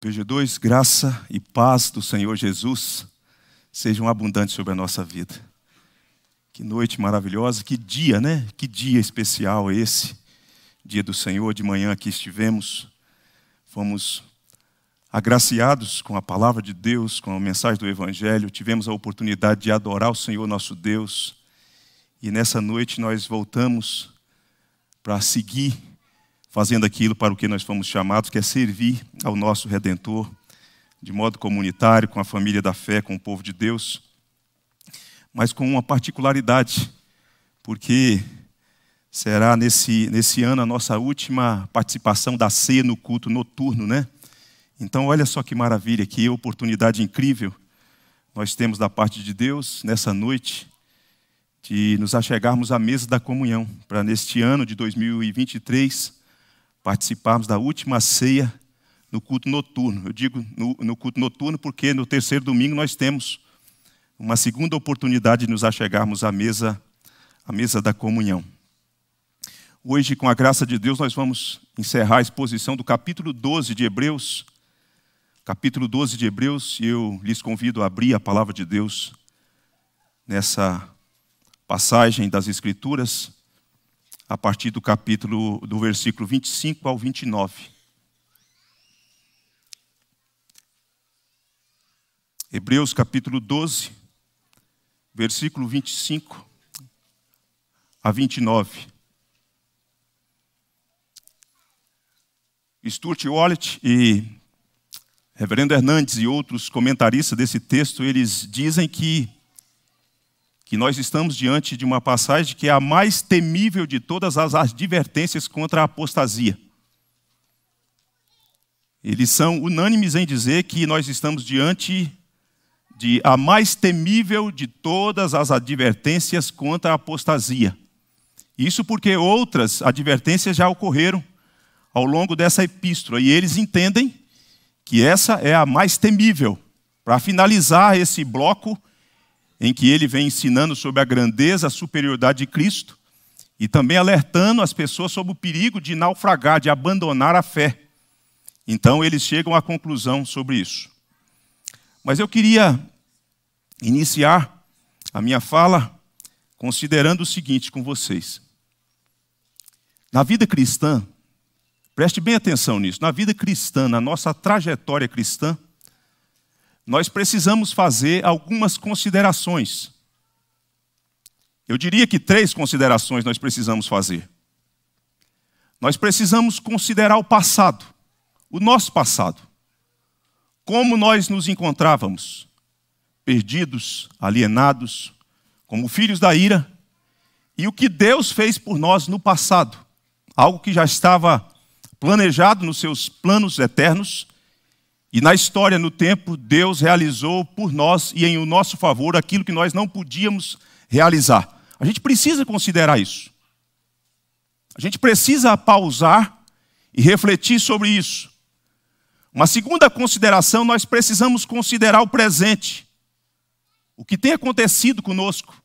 PG2, graça e paz do Senhor Jesus sejam abundantes sobre a nossa vida. Que noite maravilhosa, que dia, né? Que dia especial esse. Dia do Senhor, de manhã aqui estivemos, fomos agraciados com a palavra de Deus, com a mensagem do Evangelho, tivemos a oportunidade de adorar o Senhor nosso Deus. E nessa noite nós voltamos para seguir fazendo aquilo para o que nós fomos chamados, que é servir ao nosso Redentor, de modo comunitário, com a família da fé, com o povo de Deus, mas com uma particularidade, porque será nesse, nesse ano a nossa última participação da ceia no culto noturno, né? Então, olha só que maravilha, que oportunidade incrível nós temos da parte de Deus nessa noite de nos achegarmos à mesa da comunhão, para neste ano de 2023 participarmos da última ceia no culto noturno. Eu digo no, no culto noturno porque no terceiro domingo nós temos uma segunda oportunidade de nos achegarmos à mesa, à mesa da comunhão. Hoje, com a graça de Deus, nós vamos encerrar a exposição do capítulo 12 de Hebreus. Capítulo 12 de Hebreus, e eu lhes convido a abrir a palavra de Deus nessa passagem das Escrituras a partir do capítulo, do versículo 25 ao 29. Hebreus capítulo 12, versículo 25 a 29. Stuart Wallet e Reverendo Hernandes e outros comentaristas desse texto, eles dizem que que nós estamos diante de uma passagem que é a mais temível de todas as advertências contra a apostasia. Eles são unânimes em dizer que nós estamos diante de a mais temível de todas as advertências contra a apostasia. Isso porque outras advertências já ocorreram ao longo dessa epístola e eles entendem que essa é a mais temível. Para finalizar esse bloco, em que ele vem ensinando sobre a grandeza, a superioridade de Cristo e também alertando as pessoas sobre o perigo de naufragar, de abandonar a fé. Então eles chegam à conclusão sobre isso. Mas eu queria iniciar a minha fala considerando o seguinte com vocês. Na vida cristã, preste bem atenção nisso, na vida cristã, na nossa trajetória cristã, nós precisamos fazer algumas considerações. Eu diria que três considerações nós precisamos fazer. Nós precisamos considerar o passado, o nosso passado. Como nós nos encontrávamos, perdidos, alienados, como filhos da ira, e o que Deus fez por nós no passado, algo que já estava planejado nos seus planos eternos e na história, no tempo, Deus realizou por nós e em o nosso favor aquilo que nós não podíamos realizar. A gente precisa considerar isso. A gente precisa pausar e refletir sobre isso. Uma segunda consideração, nós precisamos considerar o presente. O que tem acontecido conosco.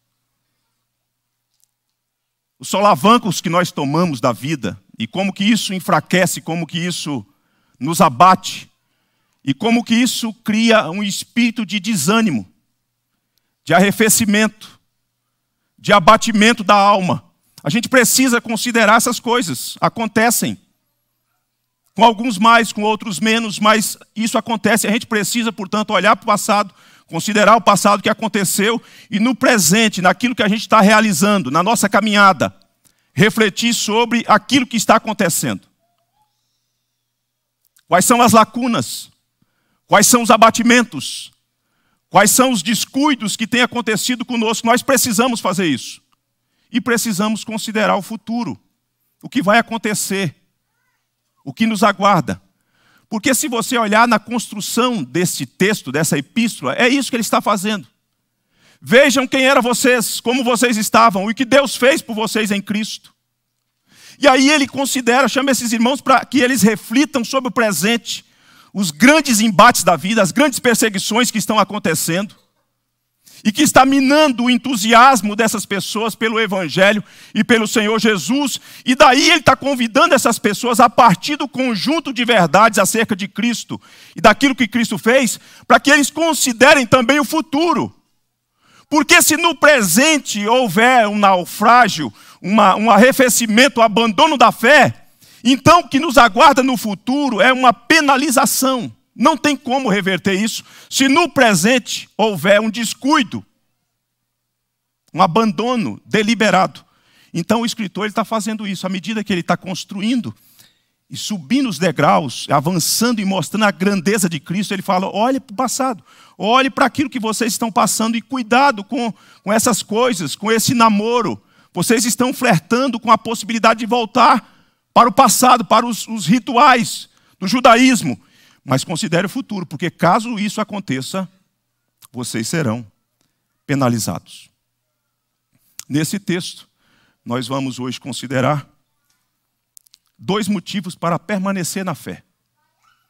Os solavancos que nós tomamos da vida e como que isso enfraquece, como que isso nos abate e como que isso cria um espírito de desânimo, de arrefecimento, de abatimento da alma. A gente precisa considerar essas coisas, acontecem. Com alguns mais, com outros menos, mas isso acontece. A gente precisa, portanto, olhar para o passado, considerar o passado que aconteceu e no presente, naquilo que a gente está realizando, na nossa caminhada, refletir sobre aquilo que está acontecendo. Quais são as lacunas? Quais são os abatimentos? Quais são os descuidos que têm acontecido conosco? Nós precisamos fazer isso. E precisamos considerar o futuro, o que vai acontecer, o que nos aguarda. Porque se você olhar na construção desse texto, dessa epístola, é isso que ele está fazendo. Vejam quem eram vocês, como vocês estavam, o que Deus fez por vocês em Cristo. E aí ele considera, chama esses irmãos para que eles reflitam sobre o presente, os grandes embates da vida, as grandes perseguições que estão acontecendo e que está minando o entusiasmo dessas pessoas pelo Evangelho e pelo Senhor Jesus. E daí ele está convidando essas pessoas a partir do conjunto de verdades acerca de Cristo e daquilo que Cristo fez, para que eles considerem também o futuro. Porque se no presente houver um naufrágio, uma, um arrefecimento, um abandono da fé, então, o que nos aguarda no futuro é uma penalização. Não tem como reverter isso se no presente houver um descuido, um abandono deliberado. Então, o escritor está fazendo isso à medida que ele está construindo e subindo os degraus, avançando e mostrando a grandeza de Cristo, ele fala: olhe para o passado, olhe para aquilo que vocês estão passando e cuidado com, com essas coisas, com esse namoro. Vocês estão flertando com a possibilidade de voltar para o passado, para os, os rituais do judaísmo. Mas considere o futuro, porque caso isso aconteça, vocês serão penalizados. Nesse texto, nós vamos hoje considerar dois motivos para permanecer na fé.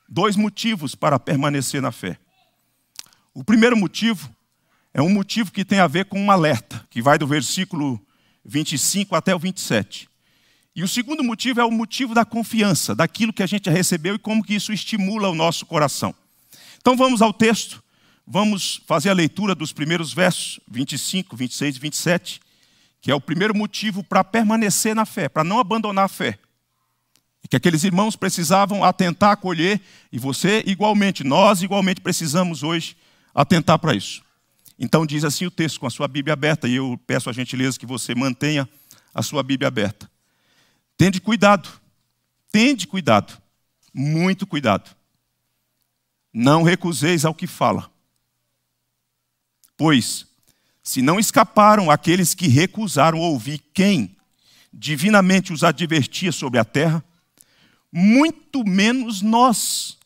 Dois motivos para permanecer na fé. O primeiro motivo é um motivo que tem a ver com um alerta, que vai do versículo 25 até o 27. E o segundo motivo é o motivo da confiança, daquilo que a gente recebeu e como que isso estimula o nosso coração. Então vamos ao texto, vamos fazer a leitura dos primeiros versos, 25, 26 e 27, que é o primeiro motivo para permanecer na fé, para não abandonar a fé. E que aqueles irmãos precisavam atentar, acolher, e você igualmente, nós igualmente precisamos hoje atentar para isso. Então diz assim o texto com a sua Bíblia aberta, e eu peço a gentileza que você mantenha a sua Bíblia aberta. Tende cuidado. Tende cuidado. Muito cuidado. Não recuseis ao que fala. Pois, se não escaparam aqueles que recusaram ouvir quem divinamente os advertia sobre a terra, muito menos nós,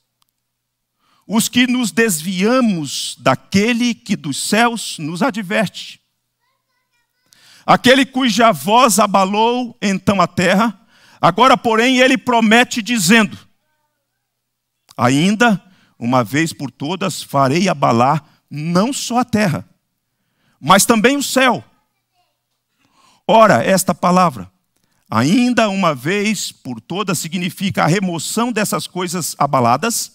os que nos desviamos daquele que dos céus nos adverte Aquele cuja voz abalou então a terra, agora, porém, ele promete, dizendo: Ainda, uma vez por todas, farei abalar não só a terra, mas também o céu. Ora, esta palavra, ainda uma vez por todas, significa a remoção dessas coisas abaladas,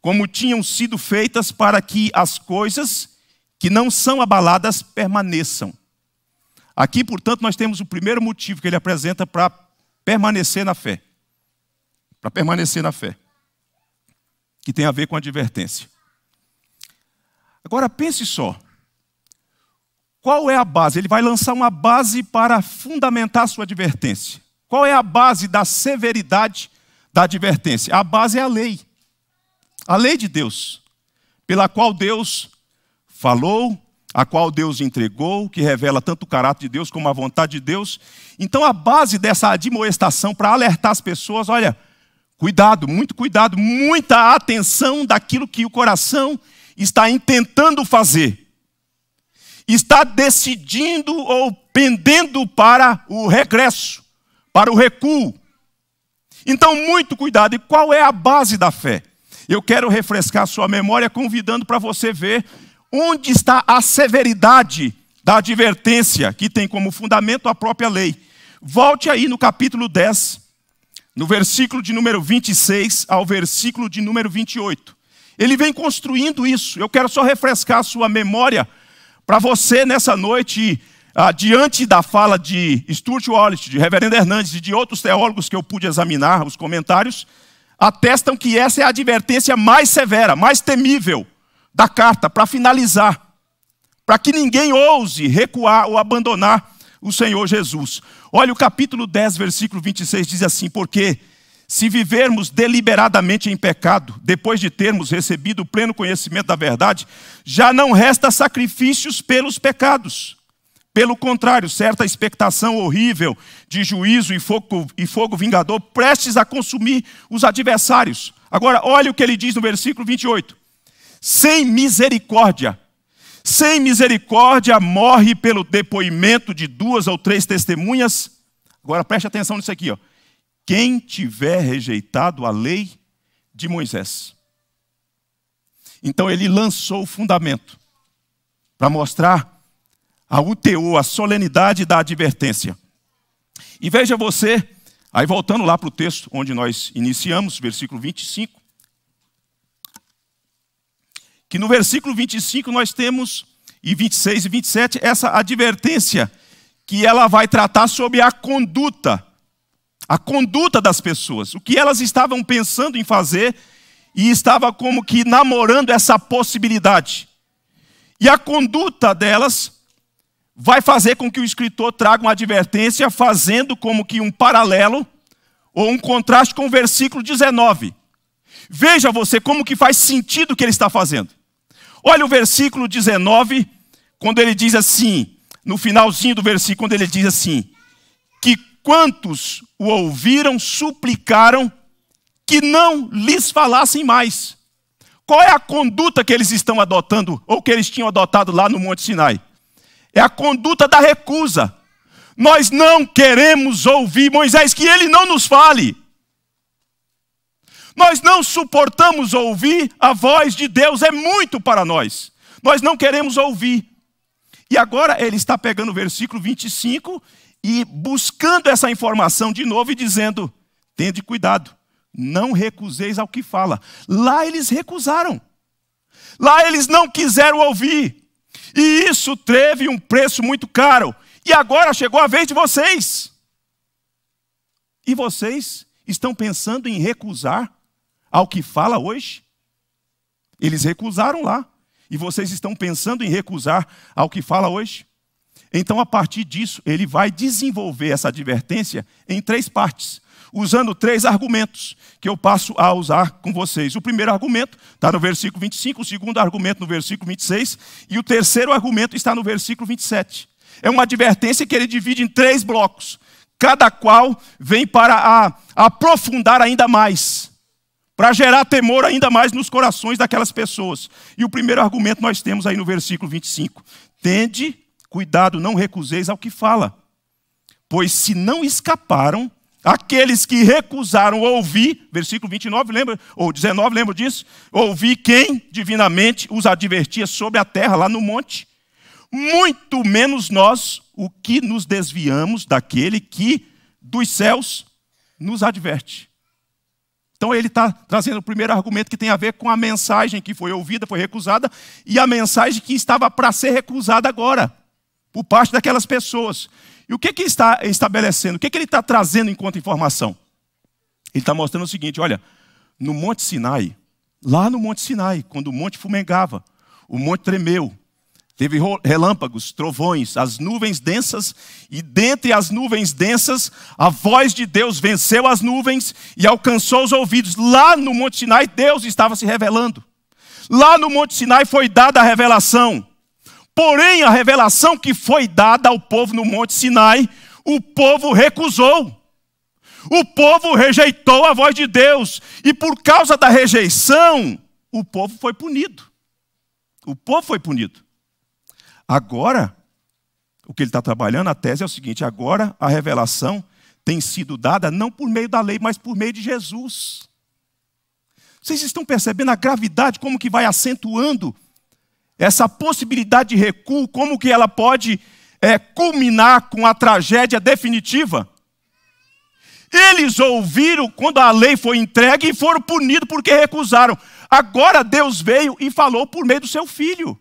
como tinham sido feitas para que as coisas que não são abaladas permaneçam. Aqui, portanto, nós temos o primeiro motivo que ele apresenta para permanecer na fé. Para permanecer na fé. Que tem a ver com a advertência. Agora pense só. Qual é a base? Ele vai lançar uma base para fundamentar sua advertência. Qual é a base da severidade da advertência? A base é a lei. A lei de Deus, pela qual Deus falou, a qual Deus entregou, que revela tanto o caráter de Deus como a vontade de Deus. Então, a base dessa admoestação para alertar as pessoas, olha, cuidado, muito cuidado, muita atenção daquilo que o coração está intentando fazer. Está decidindo ou pendendo para o regresso, para o recuo. Então, muito cuidado. E qual é a base da fé? Eu quero refrescar sua memória convidando para você ver Onde está a severidade da advertência que tem como fundamento a própria lei? Volte aí no capítulo 10, no versículo de número 26 ao versículo de número 28. Ele vem construindo isso. Eu quero só refrescar a sua memória para você nessa noite, ah, diante da fala de Stuart Wallace, de Reverendo Hernandes e de outros teólogos que eu pude examinar os comentários, atestam que essa é a advertência mais severa, mais temível da carta, para finalizar, para que ninguém ouse recuar ou abandonar o Senhor Jesus. Olha o capítulo 10, versículo 26 diz assim: Porque se vivermos deliberadamente em pecado, depois de termos recebido o pleno conhecimento da verdade, já não resta sacrifícios pelos pecados. Pelo contrário, certa expectação horrível de juízo e fogo, e fogo vingador prestes a consumir os adversários. Agora, olha o que ele diz no versículo 28 sem misericórdia. Sem misericórdia, morre pelo depoimento de duas ou três testemunhas. Agora preste atenção nisso aqui. Ó. Quem tiver rejeitado a lei de Moisés. Então ele lançou o fundamento para mostrar a UTO, a solenidade da advertência. E veja você, aí voltando lá para o texto onde nós iniciamos, versículo 25 que no versículo 25 nós temos, e 26 e 27, essa advertência que ela vai tratar sobre a conduta, a conduta das pessoas, o que elas estavam pensando em fazer e estava como que namorando essa possibilidade. E a conduta delas vai fazer com que o escritor traga uma advertência, fazendo como que um paralelo ou um contraste com o versículo 19. Veja você como que faz sentido o que ele está fazendo. Olha o versículo 19, quando ele diz assim, no finalzinho do versículo, quando ele diz assim: Que quantos o ouviram suplicaram que não lhes falassem mais. Qual é a conduta que eles estão adotando, ou que eles tinham adotado lá no Monte Sinai? É a conduta da recusa. Nós não queremos ouvir Moisés, que ele não nos fale. Nós não suportamos ouvir a voz de Deus, é muito para nós. Nós não queremos ouvir. E agora ele está pegando o versículo 25 e buscando essa informação de novo e dizendo: tende cuidado, não recuseis ao que fala. Lá eles recusaram, lá eles não quiseram ouvir, e isso teve um preço muito caro. E agora chegou a vez de vocês. E vocês estão pensando em recusar ao que fala hoje? Eles recusaram lá. E vocês estão pensando em recusar ao que fala hoje? Então, a partir disso, ele vai desenvolver essa advertência em três partes, usando três argumentos que eu passo a usar com vocês. O primeiro argumento está no versículo 25, o segundo argumento no versículo 26 e o terceiro argumento está no versículo 27. É uma advertência que ele divide em três blocos, cada qual vem para a, aprofundar ainda mais para gerar temor ainda mais nos corações daquelas pessoas. E o primeiro argumento nós temos aí no versículo 25: Tende cuidado, não recuseis ao que fala, pois se não escaparam aqueles que recusaram ouvir, versículo 29, lembra? Ou 19, lembra disso? Ouvir quem divinamente os advertia sobre a terra, lá no monte. Muito menos nós, o que nos desviamos daquele que dos céus nos adverte. Então ele está trazendo o primeiro argumento que tem a ver com a mensagem que foi ouvida, foi recusada, e a mensagem que estava para ser recusada agora, por parte daquelas pessoas. E o que, que está estabelecendo? O que, que ele está trazendo enquanto informação? Ele está mostrando o seguinte: olha, no Monte Sinai, lá no Monte Sinai, quando o monte fumegava, o monte tremeu, Teve relâmpagos, trovões, as nuvens densas, e dentre as nuvens densas, a voz de Deus venceu as nuvens e alcançou os ouvidos. Lá no Monte Sinai, Deus estava se revelando. Lá no Monte Sinai foi dada a revelação. Porém, a revelação que foi dada ao povo no Monte Sinai, o povo recusou. O povo rejeitou a voz de Deus, e por causa da rejeição, o povo foi punido. O povo foi punido. Agora, o que ele está trabalhando, a tese é o seguinte: agora a revelação tem sido dada não por meio da lei, mas por meio de Jesus. Vocês estão percebendo a gravidade, como que vai acentuando essa possibilidade de recuo, como que ela pode é, culminar com a tragédia definitiva? Eles ouviram quando a lei foi entregue e foram punidos porque recusaram. Agora Deus veio e falou por meio do seu filho.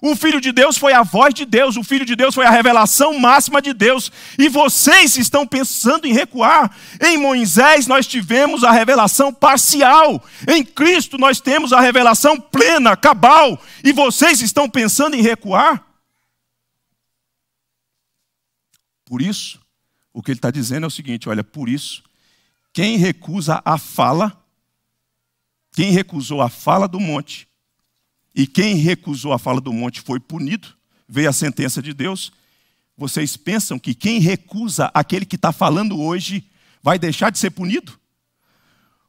O Filho de Deus foi a voz de Deus, o Filho de Deus foi a revelação máxima de Deus. E vocês estão pensando em recuar. Em Moisés nós tivemos a revelação parcial, em Cristo nós temos a revelação plena, cabal. E vocês estão pensando em recuar? Por isso, o que ele está dizendo é o seguinte: olha, por isso, quem recusa a fala, quem recusou a fala do monte, e quem recusou a fala do monte foi punido, veio a sentença de Deus. Vocês pensam que quem recusa aquele que está falando hoje vai deixar de ser punido?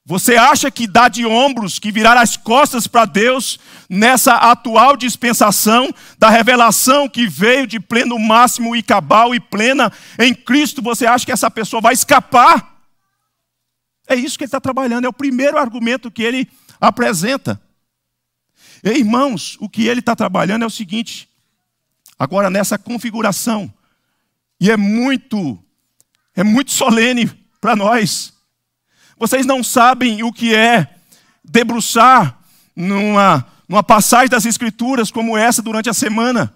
Você acha que dar de ombros, que virar as costas para Deus nessa atual dispensação da revelação que veio de pleno máximo e cabal e plena em Cristo, você acha que essa pessoa vai escapar? É isso que ele está trabalhando, é o primeiro argumento que ele apresenta. Irmãos, o que ele está trabalhando é o seguinte, agora nessa configuração, e é muito, é muito solene para nós. Vocês não sabem o que é debruçar numa, numa passagem das Escrituras como essa durante a semana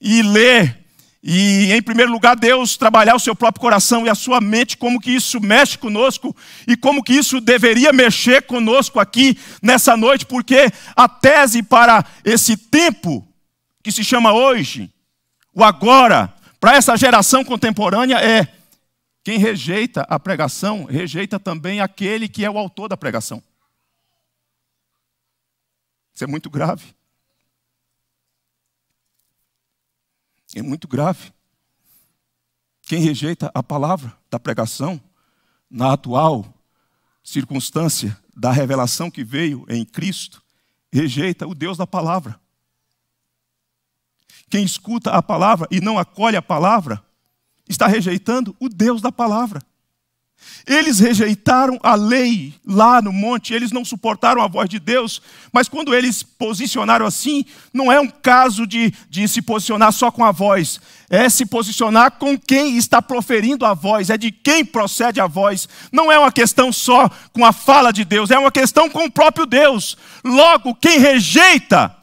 e ler e, em primeiro lugar, Deus trabalhar o seu próprio coração e a sua mente, como que isso mexe conosco e como que isso deveria mexer conosco aqui nessa noite, porque a tese para esse tempo que se chama hoje, o agora, para essa geração contemporânea é: quem rejeita a pregação, rejeita também aquele que é o autor da pregação. Isso é muito grave. É muito grave. Quem rejeita a palavra da pregação, na atual circunstância da revelação que veio em Cristo, rejeita o Deus da palavra. Quem escuta a palavra e não acolhe a palavra, está rejeitando o Deus da palavra. Eles rejeitaram a lei lá no monte, eles não suportaram a voz de Deus, mas quando eles posicionaram assim, não é um caso de, de se posicionar só com a voz, é se posicionar com quem está proferindo a voz, é de quem procede a voz. Não é uma questão só com a fala de Deus, é uma questão com o próprio Deus. Logo, quem rejeita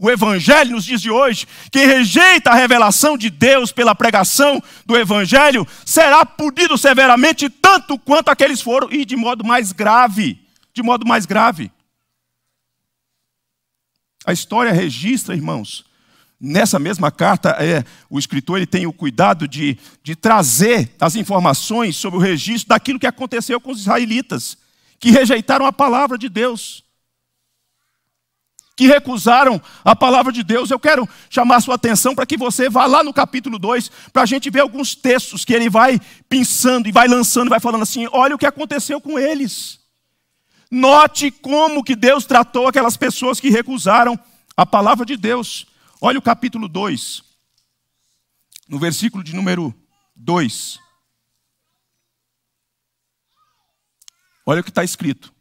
o Evangelho nos diz de hoje: quem rejeita a revelação de Deus pela pregação do Evangelho será punido severamente, tanto quanto aqueles foram, e de modo mais grave. De modo mais grave. A história registra, irmãos, nessa mesma carta, é, o escritor ele tem o cuidado de, de trazer as informações sobre o registro daquilo que aconteceu com os israelitas, que rejeitaram a palavra de Deus que recusaram a palavra de Deus. Eu quero chamar sua atenção para que você vá lá no capítulo 2, para a gente ver alguns textos que ele vai pensando e vai lançando, vai falando assim: olha o que aconteceu com eles. Note como que Deus tratou aquelas pessoas que recusaram a palavra de Deus. Olha o capítulo 2, no versículo de número 2. Olha o que está escrito.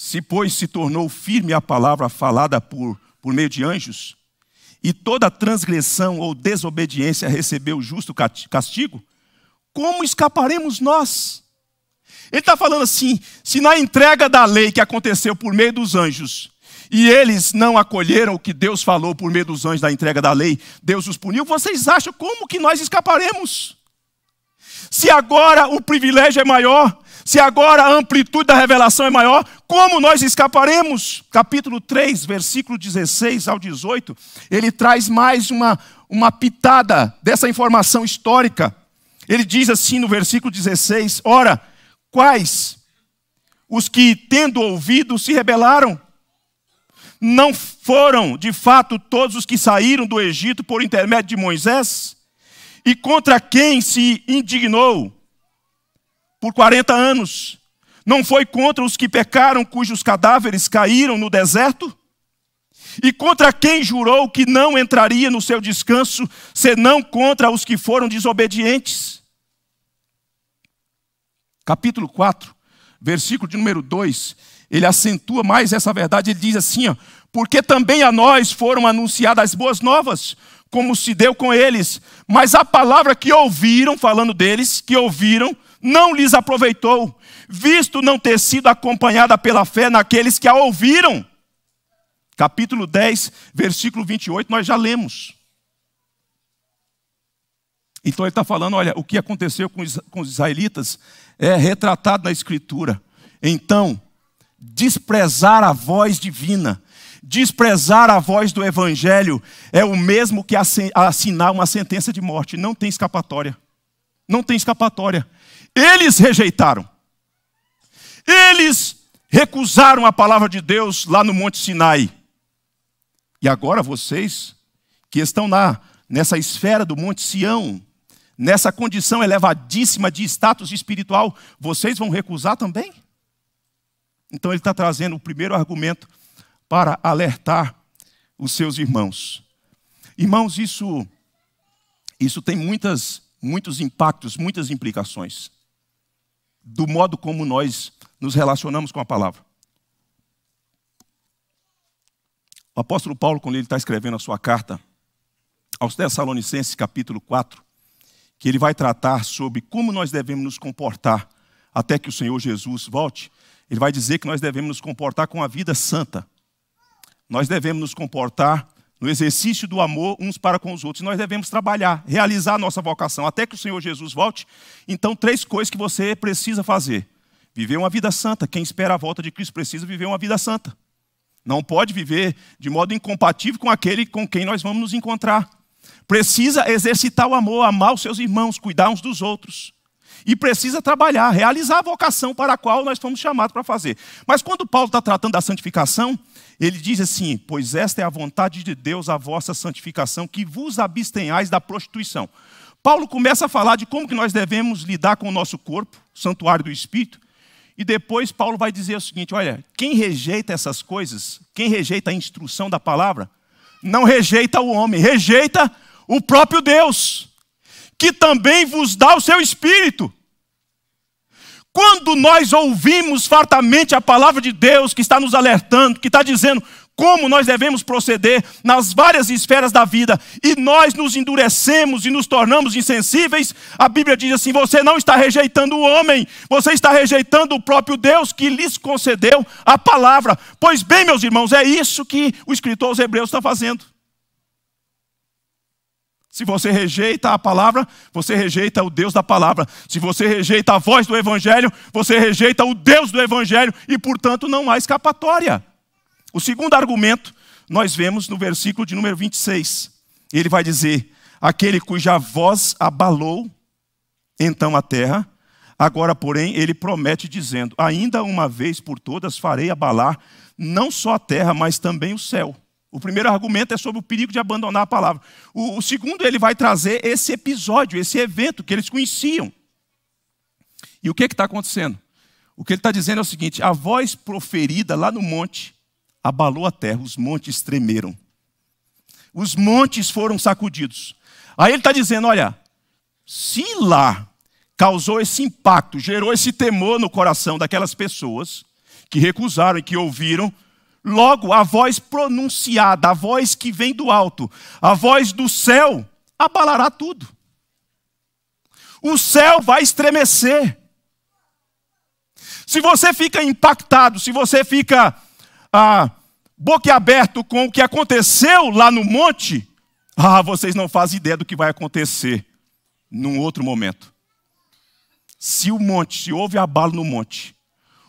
Se, pois, se tornou firme a palavra falada por, por meio de anjos, e toda transgressão ou desobediência recebeu justo castigo, como escaparemos nós? Ele está falando assim: se na entrega da lei que aconteceu por meio dos anjos, e eles não acolheram o que Deus falou por meio dos anjos da entrega da lei, Deus os puniu, vocês acham como que nós escaparemos? Se agora o privilégio é maior, se agora a amplitude da revelação é maior, como nós escaparemos? Capítulo 3, versículo 16 ao 18, ele traz mais uma, uma pitada dessa informação histórica. Ele diz assim no versículo 16: Ora, quais os que, tendo ouvido, se rebelaram? Não foram, de fato, todos os que saíram do Egito por intermédio de Moisés? E contra quem se indignou por 40 anos? Não foi contra os que pecaram, cujos cadáveres caíram no deserto? E contra quem jurou que não entraria no seu descanso, senão contra os que foram desobedientes? Capítulo 4, versículo de número 2, ele acentua mais essa verdade, ele diz assim: ó, porque também a nós foram anunciadas as boas novas, como se deu com eles, mas a palavra que ouviram, falando deles, que ouviram, não lhes aproveitou, visto não ter sido acompanhada pela fé naqueles que a ouviram. Capítulo 10, versículo 28, nós já lemos. Então ele está falando: olha, o que aconteceu com os, israelitas é retratado na Escritura. Então, desprezar a voz divina, desprezar a voz do Evangelho, é o mesmo que assinar uma sentença de morte, não tem escapatória. Não tem escapatória. Eles rejeitaram. Eles recusaram a palavra de Deus lá no Monte Sinai. E agora vocês que estão lá nessa esfera do Monte Sião, nessa condição elevadíssima de status espiritual, vocês vão recusar também? Então ele está trazendo o primeiro argumento para alertar os seus irmãos. Irmãos, isso, isso tem muitas, muitos impactos, muitas implicações do modo como nós nos relacionamos com a palavra. O apóstolo Paulo, quando ele está escrevendo a sua carta aos Tessalonicenses, capítulo 4, que ele vai tratar sobre como nós devemos nos comportar até que o Senhor Jesus volte, ele vai dizer que nós devemos nos comportar com a vida santa. Nós devemos nos comportar no exercício do amor uns para com os outros. Nós devemos trabalhar, realizar a nossa vocação até que o Senhor Jesus volte. Então, três coisas que você precisa fazer: viver uma vida santa. Quem espera a volta de Cristo precisa viver uma vida santa. Não pode viver de modo incompatível com aquele com quem nós vamos nos encontrar. Precisa exercitar o amor, amar os seus irmãos, cuidar uns dos outros. E precisa trabalhar, realizar a vocação para a qual nós fomos chamados para fazer. Mas quando Paulo está tratando da santificação, ele diz assim: Pois esta é a vontade de Deus, a vossa santificação, que vos abstenhais da prostituição. Paulo começa a falar de como que nós devemos lidar com o nosso corpo, santuário do Espírito, e depois Paulo vai dizer o seguinte: olha, quem rejeita essas coisas, quem rejeita a instrução da palavra, não rejeita o homem, rejeita o próprio Deus, que também vos dá o seu Espírito. Quando nós ouvimos fartamente a palavra de Deus que está nos alertando, que está dizendo como nós devemos proceder nas várias esferas da vida, e nós nos endurecemos e nos tornamos insensíveis, a Bíblia diz assim: você não está rejeitando o homem, você está rejeitando o próprio Deus que lhes concedeu a palavra. Pois bem, meus irmãos, é isso que o escritor aos Hebreus está fazendo. Se você rejeita a palavra, você rejeita o Deus da palavra. Se você rejeita a voz do Evangelho, você rejeita o Deus do Evangelho e, portanto, não há escapatória. O segundo argumento nós vemos no versículo de número 26. Ele vai dizer: Aquele cuja voz abalou então a terra, agora, porém, ele promete, dizendo: Ainda uma vez por todas farei abalar não só a terra, mas também o céu. O primeiro argumento é sobre o perigo de abandonar a palavra. O, o, segundo, ele vai trazer esse episódio, esse evento que eles conheciam. E o que é está acontecendo? O que ele está dizendo é o seguinte: a voz proferida lá no monte abalou a terra, os montes tremeram, os montes foram sacudidos. Aí ele está dizendo: olha, se lá causou esse impacto, gerou esse temor no coração daquelas pessoas que recusaram e que ouviram Logo, a voz pronunciada, a voz que vem do alto, a voz do céu, abalará tudo. O céu vai estremecer. Se você fica impactado, se você fica ah, boquiaberto com o que aconteceu lá no monte, ah, vocês não fazem ideia do que vai acontecer num outro momento. Se o monte, se houve abalo no monte,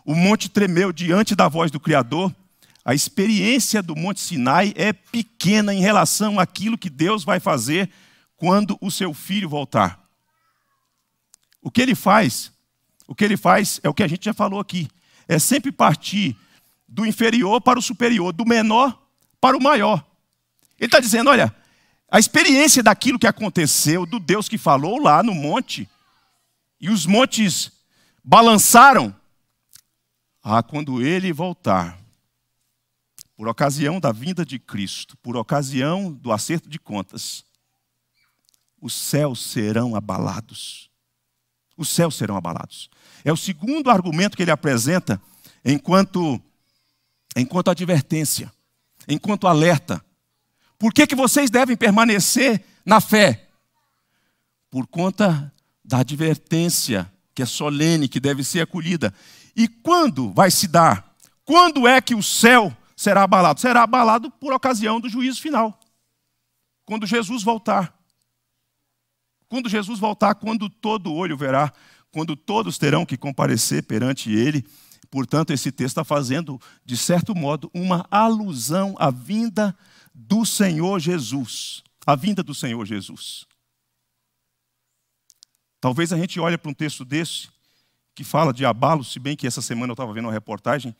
o monte tremeu diante da voz do Criador, a experiência do Monte Sinai é pequena em relação àquilo que Deus vai fazer quando o seu filho voltar. O que ele faz? O que ele faz é o que a gente já falou aqui. É sempre partir do inferior para o superior, do menor para o maior. Ele está dizendo: olha, a experiência daquilo que aconteceu, do Deus que falou lá no monte, e os montes balançaram. Ah, quando ele voltar, por ocasião da vinda de Cristo, por ocasião do acerto de contas, os céus serão abalados. Os céus serão abalados. É o segundo argumento que ele apresenta enquanto enquanto advertência, enquanto alerta. Por que, que vocês devem permanecer na fé? Por conta da advertência, que é solene, que deve ser acolhida. E quando vai se dar? Quando é que o céu será abalado? Será abalado por ocasião do juízo final. Quando Jesus voltar. Quando Jesus voltar, quando todo olho verá, quando todos terão que comparecer perante ele. Portanto, esse texto está fazendo, de certo modo, uma alusão à vinda do Senhor Jesus. A vinda do Senhor Jesus. Talvez a gente olhe para um texto desse, que fala de abalo, se bem que essa semana eu estava vendo uma reportagem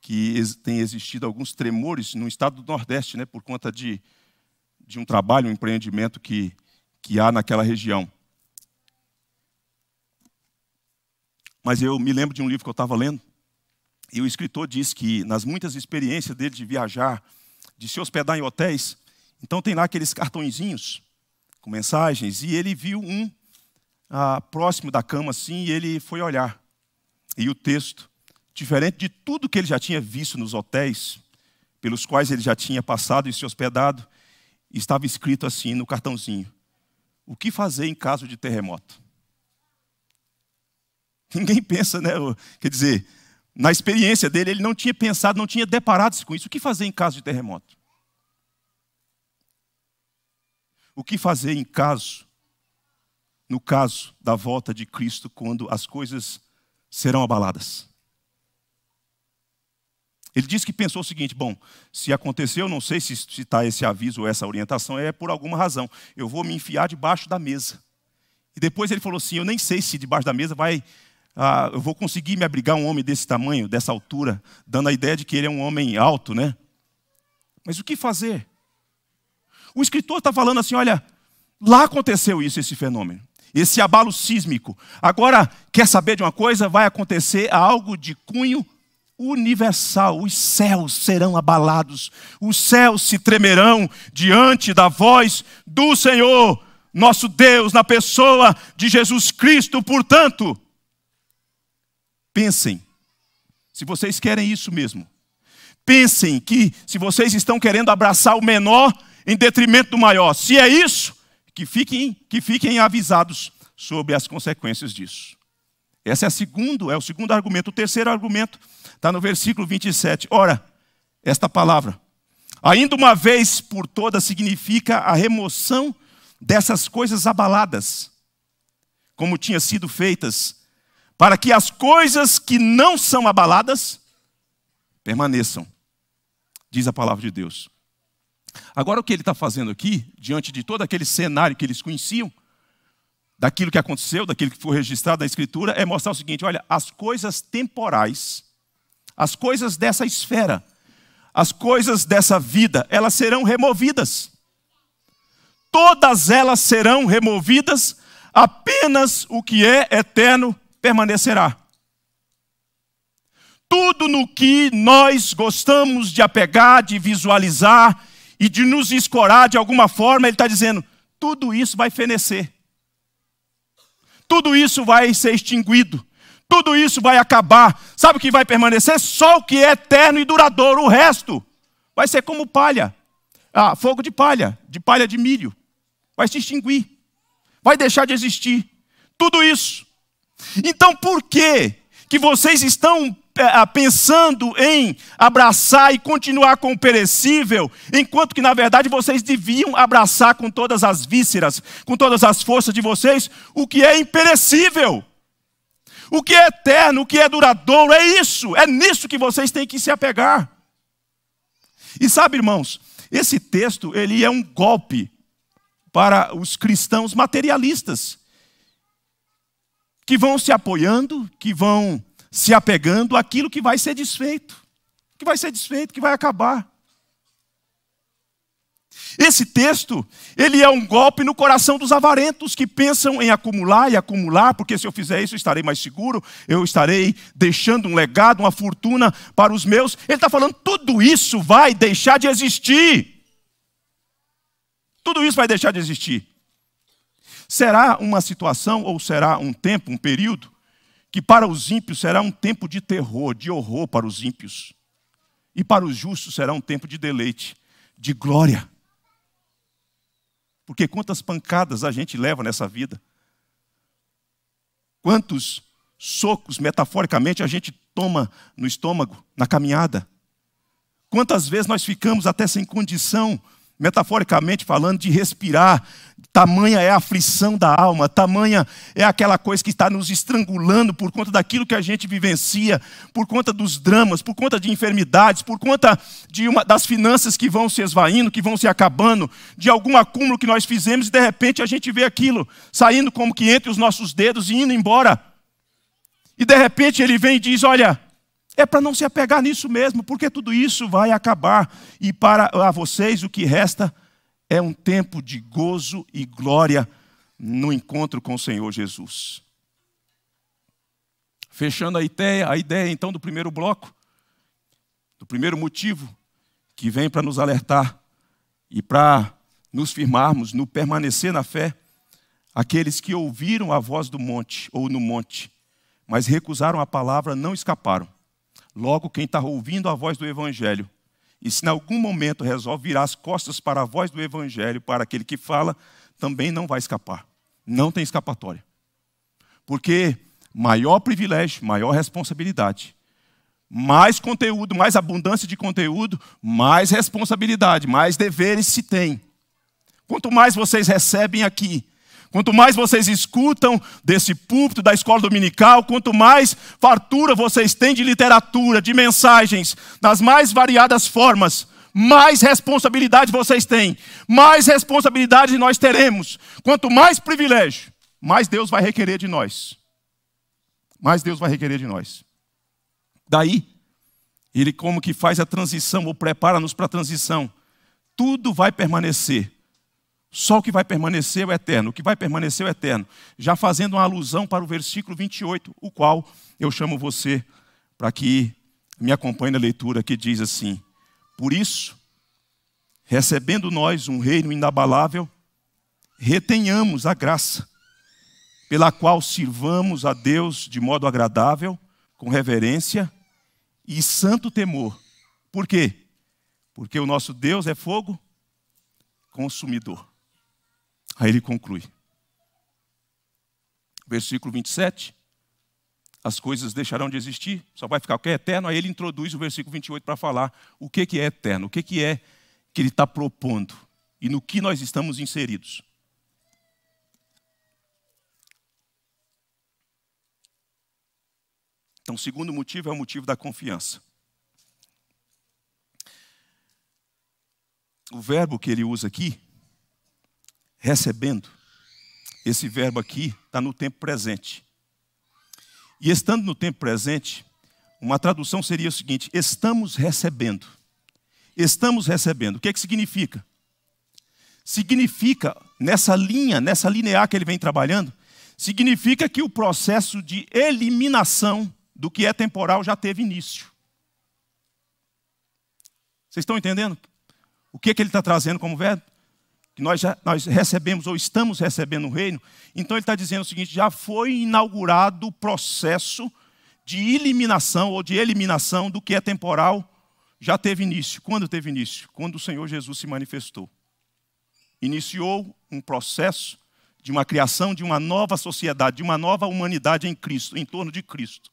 que tem existido alguns tremores no estado do Nordeste, né, por conta de, de um trabalho, um empreendimento que, que há naquela região. Mas eu me lembro de um livro que eu estava lendo, e o escritor diz que, nas muitas experiências dele de viajar, de se hospedar em hotéis, então tem lá aqueles cartõezinhos com mensagens, e ele viu um ah, próximo da cama assim, e ele foi olhar. E o texto diferente de tudo que ele já tinha visto nos hotéis, pelos quais ele já tinha passado e se hospedado, estava escrito assim no cartãozinho: O que fazer em caso de terremoto? Ninguém pensa, né? Quer dizer, na experiência dele, ele não tinha pensado, não tinha deparado-se com isso. O que fazer em caso de terremoto? O que fazer em caso, no caso da volta de Cristo, quando as coisas serão abaladas? Ele disse que pensou o seguinte: bom, se aconteceu, não sei se está esse aviso ou essa orientação, é por alguma razão. Eu vou me enfiar debaixo da mesa. E depois ele falou assim: eu nem sei se debaixo da mesa vai. Ah, eu vou conseguir me abrigar um homem desse tamanho, dessa altura, dando a ideia de que ele é um homem alto, né? Mas o que fazer? O escritor está falando assim: olha, lá aconteceu isso, esse fenômeno, esse abalo sísmico. Agora, quer saber de uma coisa? Vai acontecer algo de cunho universal. Os céus serão abalados, os céus se tremerão diante da voz do Senhor, nosso Deus, na pessoa de Jesus Cristo. Portanto, pensem, se vocês querem isso mesmo, pensem que se vocês estão querendo abraçar o menor em detrimento do maior, se é isso, que fiquem, que fiquem avisados sobre as consequências disso. Esse é, segundo, é o segundo argumento. O terceiro argumento Está no versículo 27. Ora, esta palavra, ainda uma vez por todas, significa a remoção dessas coisas abaladas, como tinha sido feitas, para que as coisas que não são abaladas permaneçam, diz a palavra de Deus. Agora, o que ele está fazendo aqui, diante de todo aquele cenário que eles conheciam, daquilo que aconteceu, daquilo que foi registrado na Escritura, é mostrar o seguinte: olha, as coisas temporais as coisas dessa esfera, as coisas dessa vida, elas serão removidas. Todas elas serão removidas, apenas o que é eterno permanecerá. Tudo no que nós gostamos de apegar, de visualizar e de nos escorar de alguma forma, ele está dizendo: tudo isso vai fenecer, tudo isso vai ser extinguido, tudo isso vai acabar. Sabe o que vai permanecer? Só o que é eterno e duradouro. O resto vai ser como palha. Ah, fogo de palha, de palha de milho. Vai se extinguir. Vai deixar de existir. Tudo isso. Então por que que vocês estão eh, ah, pensando em abraçar e continuar com o perecível, enquanto que na verdade vocês deviam abraçar com todas as vísceras, com todas as forças de vocês, o que é imperecível. O que é eterno, o que é duradouro, é isso, é nisso que vocês têm que se apegar. E sabe, irmãos, esse texto ele é um golpe para os cristãos materialistas que vão se apoiando, que vão se apegando àquilo que vai ser desfeito, que vai ser desfeito, que vai acabar. Esse texto, ele é um golpe no coração dos avarentos que pensam em acumular e acumular, porque se eu fizer isso eu estarei mais seguro, eu estarei deixando um legado, uma fortuna para os meus. Ele está falando, tudo isso vai deixar de existir. Tudo isso vai deixar de existir. Será uma situação ou será um tempo, um período, que para os ímpios será um tempo de terror, de horror para os ímpios, e para os justos será um tempo de deleite, de glória. Porque quantas pancadas a gente leva nessa vida? Quantos socos, metaforicamente, a gente toma no estômago, na caminhada? Quantas vezes nós ficamos até sem condição metaforicamente falando, de respirar. Tamanha é a aflição da alma, tamanha é aquela coisa que está nos estrangulando por conta daquilo que a gente vivencia, por conta dos dramas, por conta de enfermidades, por conta de uma, das finanças que vão se esvaindo, que vão se acabando, de algum acúmulo que nós fizemos e de repente a gente vê aquilo saindo como que entre os nossos dedos e indo embora. E de repente ele vem e diz: Olha, é para não se apegar nisso mesmo, porque tudo isso vai acabar. E para a vocês o que resta é um tempo de gozo e glória no encontro com o Senhor Jesus. Fechando a ideia, a ideia então do primeiro bloco, do primeiro motivo que vem para nos alertar e para nos firmarmos no permanecer na fé, aqueles que ouviram a voz do monte ou no monte, mas recusaram a palavra, não escaparam. Logo, quem está ouvindo a voz do Evangelho, e se em algum momento resolve virar as costas para a voz do Evangelho, para aquele que fala, também não vai escapar. Não tem escapatória. Porque maior privilégio, maior responsabilidade. Mais conteúdo, mais abundância de conteúdo, mais responsabilidade, mais deveres se tem. Quanto mais vocês recebem aqui, Quanto mais vocês escutam desse púlpito, da escola dominical, quanto mais fartura vocês têm de literatura, de mensagens, das mais variadas formas, mais responsabilidade vocês têm, mais responsabilidade nós teremos. Quanto mais privilégio, mais Deus vai requerer de nós. Mais Deus vai requerer de nós. Daí, ele como que faz a transição, ou prepara-nos para a transição. Tudo vai permanecer só o que vai permanecer é o eterno. O que vai permanecer é o eterno. Já fazendo uma alusão para o versículo 28, o qual eu chamo você para que me acompanhe na leitura, que diz assim: Por isso, recebendo nós um reino inabalável, retenhamos a graça, pela qual sirvamos a Deus de modo agradável, com reverência e santo temor. Por quê? Porque o nosso Deus é fogo consumidor. Aí ele conclui. Versículo 27. As coisas deixarão de existir, só vai ficar o que é eterno. Aí ele introduz o versículo 28 para falar o que, que é eterno, o que, que é que ele está propondo e no que nós estamos inseridos. Então, o segundo motivo é o motivo da confiança. O verbo que ele usa aqui recebendo, esse verbo aqui está no tempo presente. E estando no tempo presente, uma tradução seria o seguinte: estamos recebendo. Estamos recebendo. O que é que significa? Significa, nessa linha, nessa linear que ele vem trabalhando, significa que o processo de eliminação do que é temporal já teve início. Vocês estão entendendo? O que, é que ele está trazendo como verbo? que nós, já, nós recebemos ou estamos recebendo o reino, então ele está dizendo o seguinte: já foi inaugurado o processo de eliminação ou de eliminação do que é temporal, já teve início. Quando teve início? Quando o Senhor Jesus se manifestou. Iniciou um processo de uma criação de uma nova sociedade, de uma nova humanidade em Cristo, em torno de Cristo.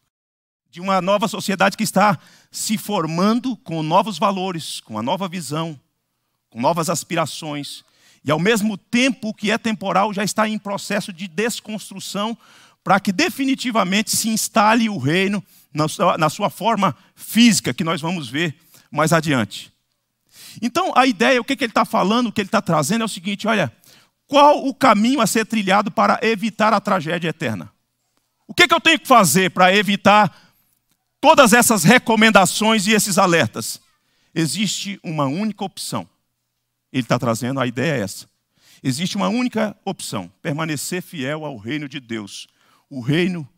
De uma nova sociedade que está se formando com novos valores, com uma nova visão, com novas aspirações, e ao mesmo tempo, o que é temporal já está em processo de desconstrução para que definitivamente se instale o reino na sua, na sua, forma física, que nós vamos ver mais adiante. Então, a ideia, o que, que ele está falando, o que ele está trazendo é o seguinte: olha, qual o caminho a ser trilhado para evitar a tragédia eterna? O que, que eu tenho que fazer para evitar todas essas recomendações e esses alertas? Existe uma única opção. Ele está trazendo, a ideia é essa. Existe uma única opção: permanecer fiel ao reino de Deus, o reino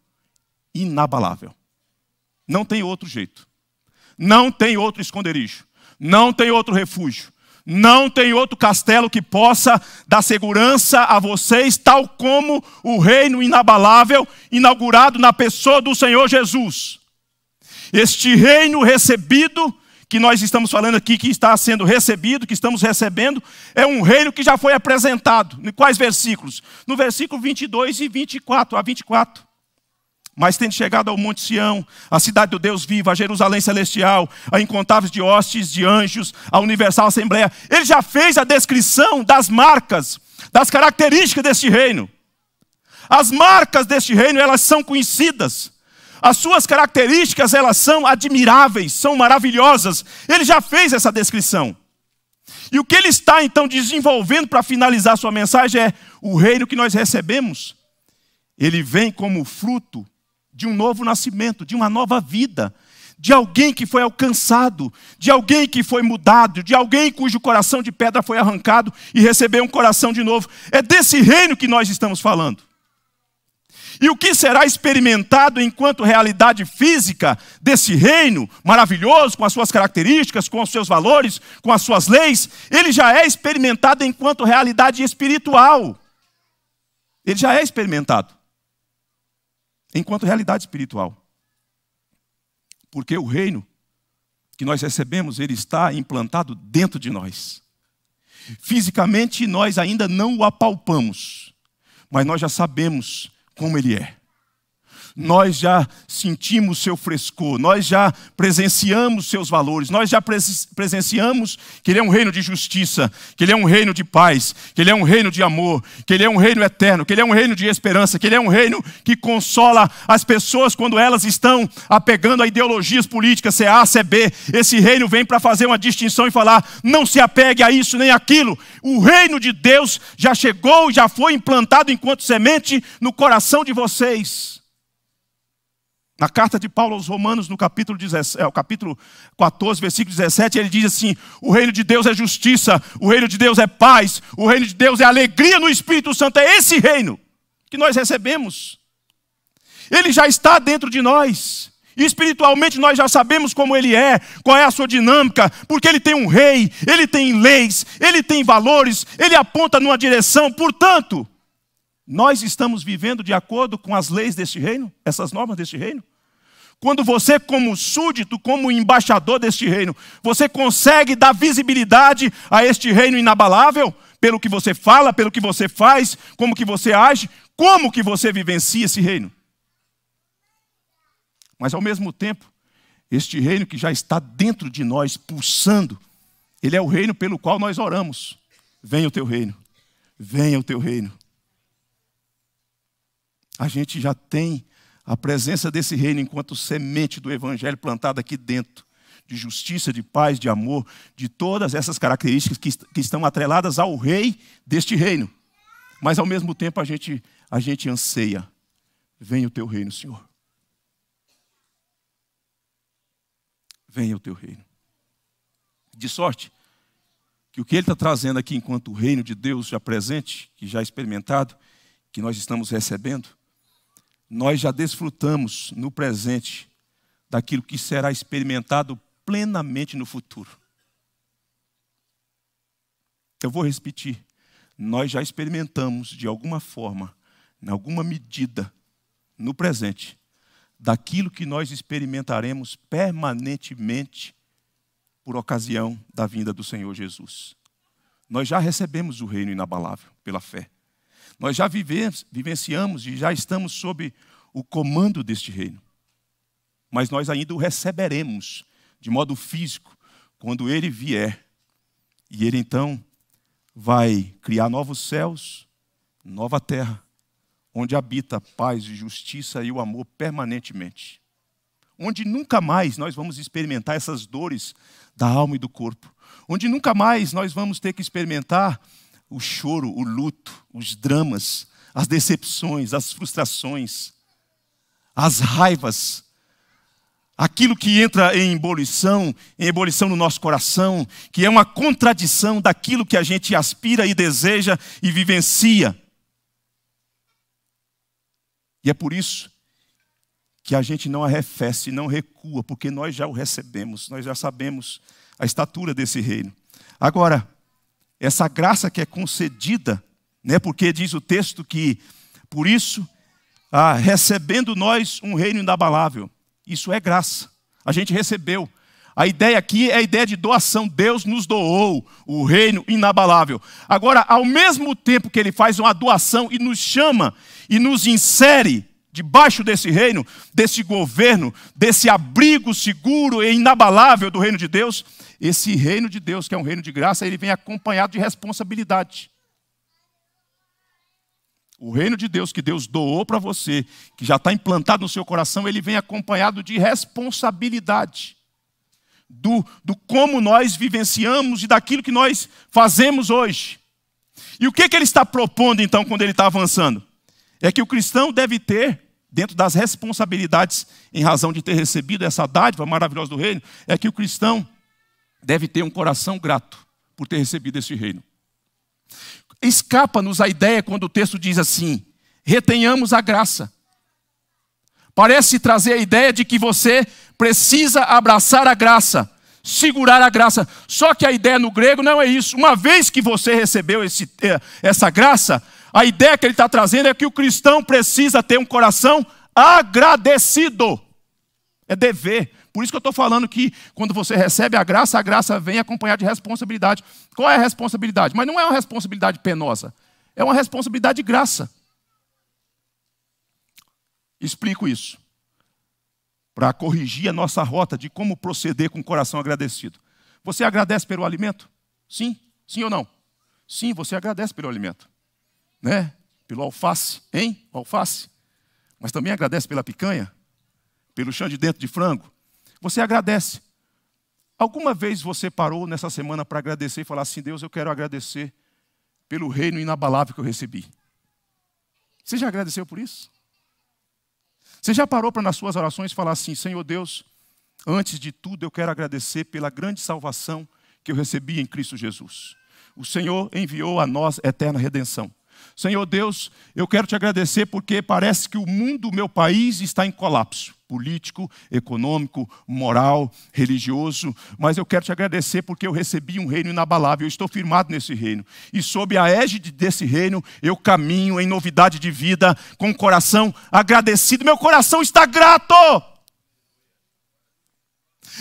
inabalável. Não tem outro jeito. Não tem outro esconderijo. Não tem outro refúgio. Não tem outro castelo que possa dar segurança a vocês, tal como o reino inabalável inaugurado na pessoa do Senhor Jesus. Este reino recebido que nós estamos falando aqui, que está sendo recebido, que estamos recebendo, é um reino que já foi apresentado. Em quais versículos? No versículo 22 e 24, a 24. Mas tendo chegado ao Monte Sião, a cidade do Deus vivo, a Jerusalém celestial, a incontáveis de hostes, de anjos, a universal assembleia, ele já fez a descrição das marcas, das características deste reino. As marcas deste reino, elas são conhecidas. As suas características, elas são admiráveis, são maravilhosas. Ele já fez essa descrição. E o que ele está então desenvolvendo para finalizar sua mensagem é o reino que nós recebemos. Ele vem como fruto de um novo nascimento, de uma nova vida, de alguém que foi alcançado, de alguém que foi mudado, de alguém cujo coração de pedra foi arrancado e recebeu um coração de novo. É desse reino que nós estamos falando. E o que será experimentado enquanto realidade física desse reino maravilhoso, com as suas características, com os seus valores, com as suas leis, ele já é experimentado enquanto realidade espiritual. Ele já é experimentado enquanto realidade espiritual. Porque o reino que nós recebemos, ele está implantado dentro de nós. Fisicamente nós ainda não o apalpamos, mas nós já sabemos como ele é nós já sentimos seu frescor, nós já presenciamos seus valores, nós já presenciamos que Ele é um reino de justiça, que Ele é um reino de paz, que Ele é um reino de amor, que Ele é um reino eterno, que Ele é um reino de esperança, que Ele é um reino que consola as pessoas quando elas estão apegando a ideologias políticas, se é A, se é B. Esse reino vem para fazer uma distinção e falar: não se apegue a isso nem aquilo. O reino de Deus já chegou, já foi implantado enquanto semente no coração de vocês. Na carta de Paulo aos Romanos, no capítulo, é, capítulo 14, versículo 17, ele diz assim: O reino de Deus é justiça, o reino de Deus é paz, o reino de Deus é alegria no Espírito Santo. É esse reino que nós recebemos. Ele já está dentro de nós. Espiritualmente nós já sabemos como ele é, qual é a sua dinâmica, porque ele tem um rei, ele tem leis, ele tem valores, ele aponta numa direção. Portanto, nós estamos vivendo de acordo com as leis deste reino, essas normas deste reino? Quando você, como súdito, como embaixador deste reino, você consegue dar visibilidade a este reino inabalável, pelo que você fala, pelo que você faz, como que você age, como que você vivencia esse reino. Mas ao mesmo tempo, este reino que já está dentro de nós, pulsando, ele é o reino pelo qual nós oramos. Venha o teu reino, venha o teu reino a gente já tem a presença desse reino enquanto semente do evangelho plantada aqui dentro, de justiça, de paz, de amor, de todas essas características que, que estão atreladas ao rei deste reino. Mas ao mesmo tempo a gente a gente anseia, venha o teu reino, Senhor. Venha o teu reino. De sorte que o que ele está trazendo aqui enquanto o reino de Deus já presente, que já experimentado, que nós estamos recebendo, nós já desfrutamos no presente daquilo que será experimentado plenamente no futuro. Eu vou repetir. Nós já experimentamos, de alguma forma, em alguma medida, no presente, daquilo que nós experimentaremos permanentemente por ocasião da vinda do Senhor Jesus. Nós já recebemos o reino inabalável pela fé. Nós já vivemos, vivenciamos e já estamos sob o comando deste reino. Mas nós ainda o receberemos de modo físico quando ele vier. E ele então vai criar novos céus, nova terra, onde habita paz e justiça e o amor permanentemente. Onde nunca mais nós vamos experimentar essas dores da alma e do corpo. Onde nunca mais nós vamos ter que experimentar o choro, o luto, os dramas, as decepções, as frustrações, as raivas, aquilo que entra em ebulição, em ebulição no nosso coração, que é uma contradição daquilo que a gente aspira e deseja e vivencia. E é por isso que a gente não arrefece, não recua, porque nós já o recebemos, nós já sabemos a estatura desse reino. Agora, essa graça que é concedida, né? porque diz o texto que, por isso, ah, recebendo nós um reino inabalável, isso é graça, a gente recebeu. A ideia aqui é a ideia de doação. Deus nos doou o reino inabalável. Agora, ao mesmo tempo que ele faz uma doação e nos chama e nos insere debaixo desse reino, desse governo, desse abrigo seguro e inabalável do reino de Deus, esse reino de Deus, que é um reino de graça, ele vem acompanhado de responsabilidade. O reino de Deus que Deus doou para você, que já está implantado no seu coração, ele vem acompanhado de responsabilidade. Do, do como nós vivenciamos e daquilo que nós fazemos hoje. E o que, que ele está propondo então quando ele está avançando? É que o cristão deve ter, dentro das responsabilidades em razão de ter recebido essa dádiva maravilhosa do reino, é que o cristão deve ter um coração grato por ter recebido esse reino. Escapa-nos a ideia quando o texto diz assim: retenhamos a graça. Parece trazer a ideia de que você precisa abraçar a graça, segurar a graça. Só que a ideia no grego não é isso. Uma vez que você recebeu esse, eh, essa graça, a ideia que ele está trazendo é que o cristão precisa ter um coração agradecido. É dever. Por isso que eu estou falando que quando você recebe a graça, a graça vem acompanhada de responsabilidade. Qual é a responsabilidade? Mas não é uma responsabilidade penosa, é uma responsabilidade de graça. Explico isso. Para corrigir a nossa rota de como proceder com o coração agradecido. Você agradece pelo alimento? Sim? Sim ou não? Sim, você agradece pelo alimento. Né? Pelo alface, hein? Alface. Mas também agradece pela picanha, pelo chão de dentro de frango, você agradece. Alguma vez você parou nessa semana para agradecer e falar assim: Deus, eu quero agradecer pelo reino inabalável que eu recebi. Você já agradeceu por isso? Você já parou para nas suas orações falar assim: Senhor Deus, antes de tudo eu quero agradecer pela grande salvação que eu recebi em Cristo Jesus. O Senhor enviou a nós eterna redenção. Senhor Deus, eu quero te agradecer porque parece que o mundo, meu país, está em colapso político, econômico, moral, religioso, mas eu quero te agradecer porque eu recebi um reino inabalável, eu estou firmado nesse reino. E sob a égide desse reino, eu caminho em novidade de vida, com o coração agradecido. Meu coração está grato.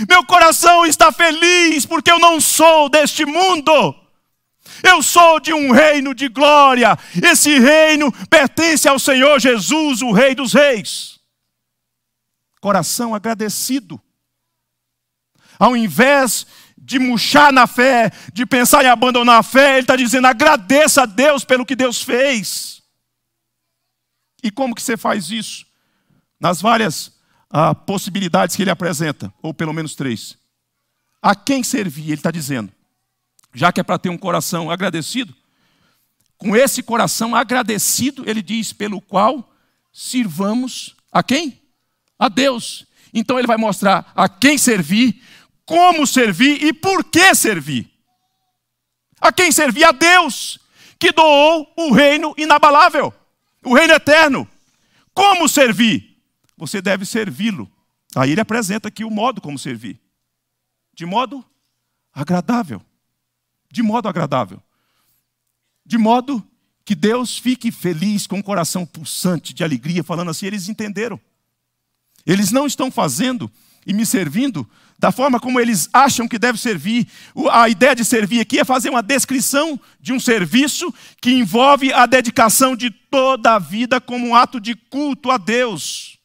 Meu coração está feliz porque eu não sou deste mundo. Eu sou de um reino de glória. Esse reino pertence ao Senhor Jesus, o Rei dos Reis. Coração agradecido. Ao invés de murchar na fé, de pensar em abandonar a fé, ele está dizendo: agradeça a Deus pelo que Deus fez. E como que você faz isso? Nas várias ah, possibilidades que ele apresenta, ou pelo menos três. A quem servir, ele está dizendo já que é para ter um coração agradecido, com esse coração agradecido, ele diz, pelo qual sirvamos a quem? A Deus. Então ele vai mostrar a quem servir, como servir e por que servir. A quem servir? A Deus, que doou o reino inabalável, o reino eterno. Como servir? Você deve servi-lo. Aí ele apresenta aqui o modo como servir. De modo agradável de modo agradável. De modo que Deus fique feliz, com o um coração pulsante de alegria, falando assim: eles entenderam. Eles não estão fazendo e me servindo da forma como eles acham que deve servir. A ideia de servir aqui é fazer uma descrição de um serviço que envolve a dedicação de toda a vida como um ato de culto a Deus,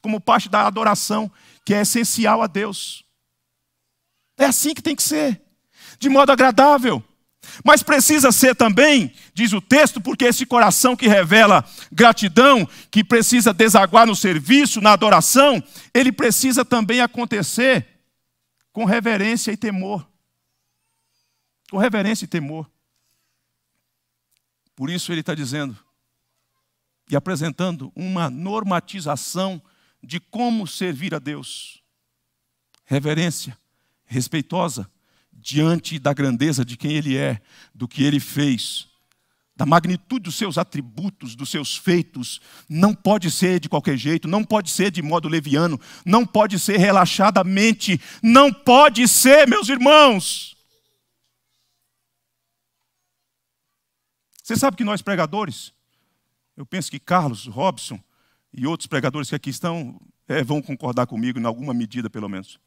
como parte da adoração que é essencial a Deus. É assim que tem que ser de modo agradável. Mas precisa ser também, diz o texto, porque esse coração que revela gratidão, que precisa desaguar no serviço, na adoração, ele precisa também acontecer com reverência e temor. Com reverência e temor. Por isso ele está dizendo e apresentando uma normatização de como servir a Deus. Reverência, respeitosa, diante da grandeza de quem Ele é, do que Ele fez, da magnitude dos seus atributos, dos seus feitos, não pode ser de qualquer jeito, não pode ser de modo leviano, não pode ser relaxadamente, não pode ser, meus irmãos. Você sabe que nós pregadores, eu penso que Carlos, Robson e outros pregadores que aqui estão é, vão concordar comigo, em alguma medida pelo menos.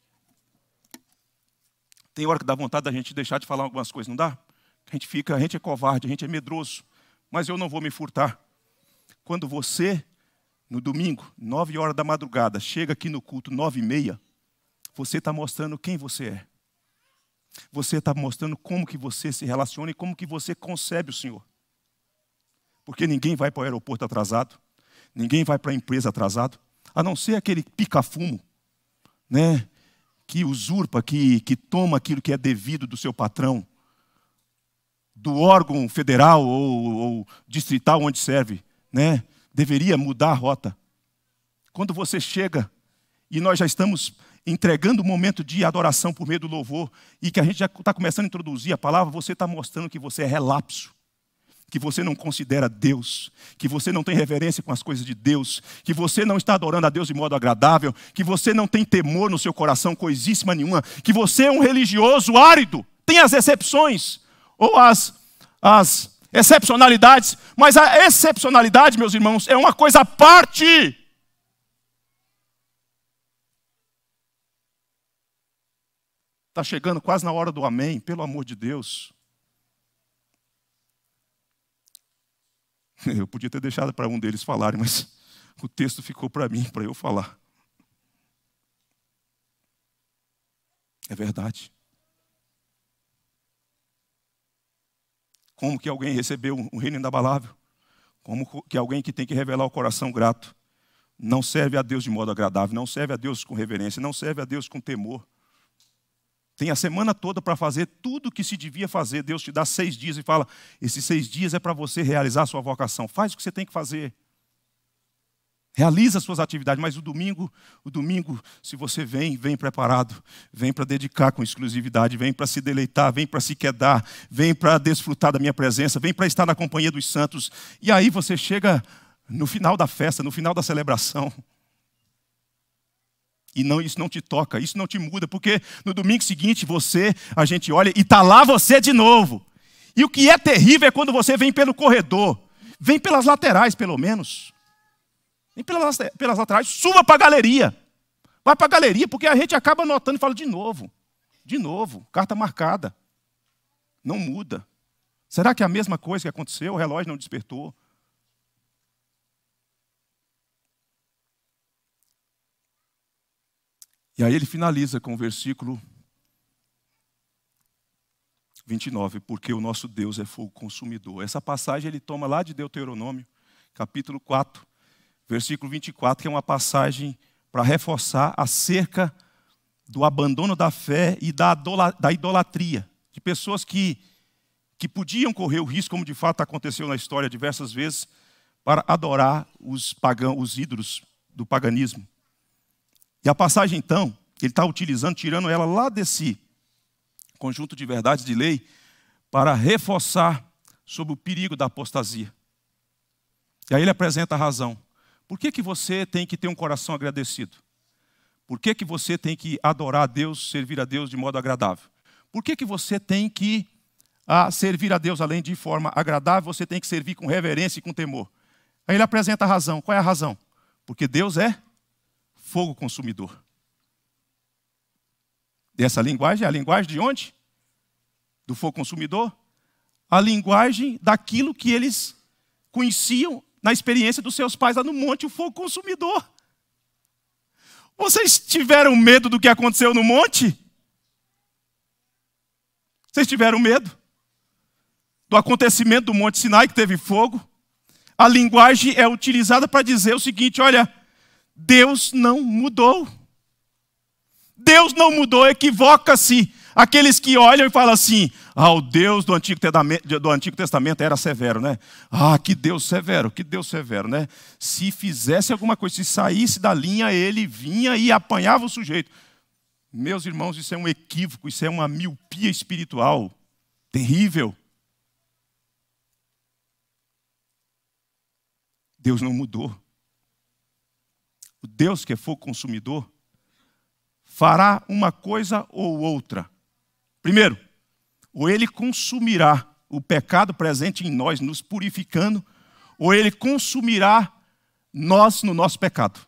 Tem hora que dá vontade da gente deixar de falar algumas coisas, não dá? A gente fica, a gente é covarde, a gente é medroso. Mas eu não vou me furtar. Quando você, no domingo, nove horas da madrugada, chega aqui no culto nove e meia, você está mostrando quem você é. Você está mostrando como que você se relaciona e como que você concebe o Senhor. Porque ninguém vai para o aeroporto atrasado, ninguém vai para a empresa atrasado, a não ser aquele pica-fumo, né? que usurpa, que, que toma aquilo que é devido do seu patrão, do órgão federal ou, ou distrital onde serve, né? deveria mudar a rota. Quando você chega e nós já estamos entregando o momento de adoração por meio do louvor e que a gente já está começando a introduzir a palavra, você está mostrando que você é relapso que você não considera Deus, que você não tem reverência com as coisas de Deus, que você não está adorando a Deus de modo agradável, que você não tem temor no seu coração, coisíssima nenhuma, que você é um religioso árido, tem as excepções, ou as, as excepcionalidades, mas a excepcionalidade, meus irmãos, é uma coisa à parte. Está chegando quase na hora do amém, pelo amor de Deus. Eu podia ter deixado para um deles falarem, mas o texto ficou para mim, para eu falar. É verdade. Como que alguém recebeu um reino inabalável? Como que alguém que tem que revelar o coração grato não serve a Deus de modo agradável, não serve a Deus com reverência, não serve a Deus com temor, tem a semana toda para fazer tudo o que se devia fazer. Deus te dá seis dias e fala: esses seis dias é para você realizar a sua vocação. Faz o que você tem que fazer. Realiza as suas atividades, mas o domingo, o domingo, se você vem, vem preparado, vem para dedicar com exclusividade, vem para se deleitar, vem para se quedar, vem para desfrutar da minha presença, vem para estar na companhia dos santos. E aí você chega no final da festa, no final da celebração. E não, isso não te toca, isso não te muda, porque no domingo seguinte você, a gente olha e está lá você de novo. E o que é terrível é quando você vem pelo corredor, vem pelas laterais, pelo menos. Vem pelas, pelas laterais, suba para a galeria. Vai para a galeria, porque a gente acaba notando e fala de novo, de novo, carta marcada. Não muda. Será que é a mesma coisa que aconteceu? O relógio não despertou? E aí ele finaliza com o versículo 29, porque o nosso Deus é fogo consumidor. Essa passagem ele toma lá de Deuteronômio, capítulo 4, versículo 24, que é uma passagem para reforçar acerca do abandono da fé e da, idolatria, de pessoas que, que podiam correr o risco, como de fato aconteceu na história diversas vezes, para adorar os, pagãos, os ídolos do paganismo. E a passagem, então, ele está utilizando, tirando ela lá desse conjunto de verdades de lei, para reforçar sobre o perigo da apostasia. E aí ele apresenta a razão. Por que, que você tem que ter um coração agradecido? Por que, que você tem que adorar a Deus, servir a Deus de modo agradável? Por que, que você tem que a ah, servir a Deus além de forma agradável, você tem que servir com reverência e com temor. Aí ele apresenta a razão. Qual é a razão? Porque Deus é fogo consumidor. essa linguagem é a linguagem de onde? Do fogo consumidor? A linguagem daquilo que eles conheciam na experiência dos seus pais lá no monte, o fogo consumidor. Vocês tiveram medo do que aconteceu no monte? Vocês tiveram medo do acontecimento do Monte Sinai, que teve fogo? A linguagem é utilizada para dizer o seguinte: olha, Deus não mudou. Deus não mudou, equivoca-se. Aqueles que olham e falam assim: ah, o Deus do Antigo, do Antigo Testamento era severo, né? Ah, que Deus severo, que Deus severo, né? Se fizesse alguma coisa, se saísse da linha, ele vinha e apanhava o sujeito. Meus irmãos, isso é um equívoco, isso é uma miopia espiritual terrível. Deus não mudou o Deus que for consumidor, fará uma coisa ou outra. Primeiro, ou ele consumirá o pecado presente em nós, nos purificando, ou ele consumirá nós no nosso pecado.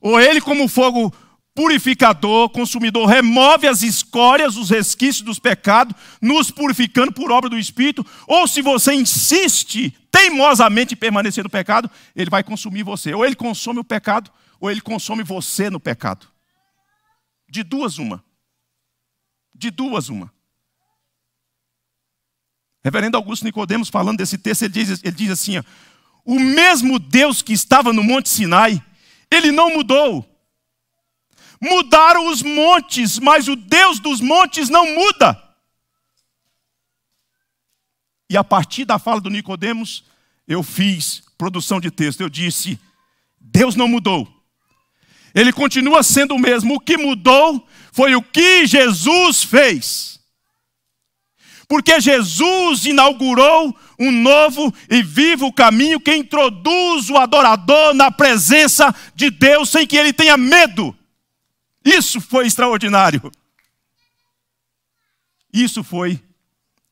Ou ele, como fogo purificador, consumidor, remove as escórias, os resquícios dos pecados, nos purificando por obra do Espírito, ou se você insiste teimosamente em permanecer no pecado, ele vai consumir você. Ou ele consome o pecado, ou ele consome você no pecado. De duas, uma. De duas, uma. Reverendo Augusto Nicodemos, falando desse texto, ele diz, ele diz assim: ó, o mesmo Deus que estava no Monte Sinai, ele não mudou Mudaram os montes, mas o Deus dos montes não muda. E a partir da fala do Nicodemos, eu fiz produção de texto. Eu disse: Deus não mudou. Ele continua sendo o mesmo. O que mudou foi o que Jesus fez. Porque Jesus inaugurou um novo e vivo caminho que introduz o adorador na presença de Deus sem que ele tenha medo. Isso foi extraordinário. Isso foi